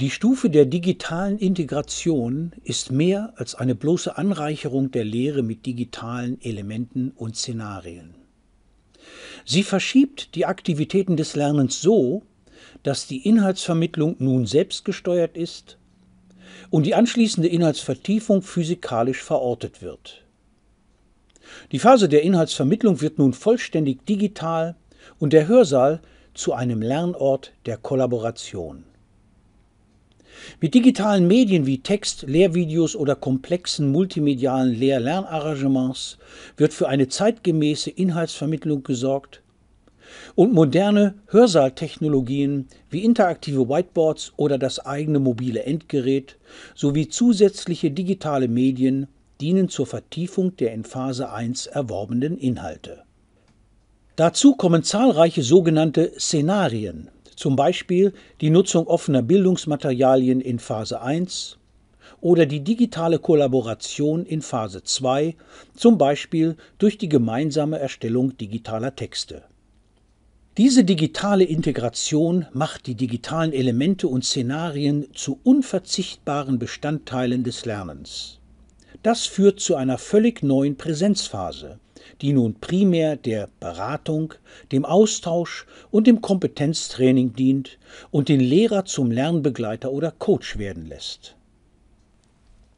Die Stufe der digitalen Integration ist mehr als eine bloße Anreicherung der Lehre mit digitalen Elementen und Szenarien. Sie verschiebt die Aktivitäten des Lernens so, dass die Inhaltsvermittlung nun selbst gesteuert ist und die anschließende Inhaltsvertiefung physikalisch verortet wird. Die Phase der Inhaltsvermittlung wird nun vollständig digital und der Hörsaal zu einem Lernort der Kollaboration. Mit digitalen Medien wie Text, Lehrvideos oder komplexen multimedialen Lehr-Lernarrangements wird für eine zeitgemäße Inhaltsvermittlung gesorgt und moderne Hörsaaltechnologien wie interaktive Whiteboards oder das eigene mobile Endgerät sowie zusätzliche digitale Medien dienen zur Vertiefung der in Phase 1 erworbenen Inhalte. Dazu kommen zahlreiche sogenannte Szenarien, zum Beispiel die Nutzung offener Bildungsmaterialien in Phase 1 oder die digitale Kollaboration in Phase 2, zum Beispiel durch die gemeinsame Erstellung digitaler Texte. Diese digitale Integration macht die digitalen Elemente und Szenarien zu unverzichtbaren Bestandteilen des Lernens. Das führt zu einer völlig neuen Präsenzphase, die nun primär der Beratung, dem Austausch und dem Kompetenztraining dient und den Lehrer zum Lernbegleiter oder Coach werden lässt.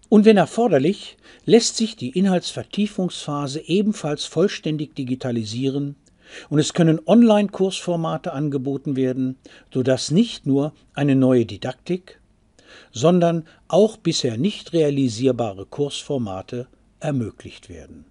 Und wenn erforderlich, lässt sich die Inhaltsvertiefungsphase ebenfalls vollständig digitalisieren und es können Online-Kursformate angeboten werden, sodass nicht nur eine neue Didaktik, sondern auch bisher nicht realisierbare Kursformate ermöglicht werden.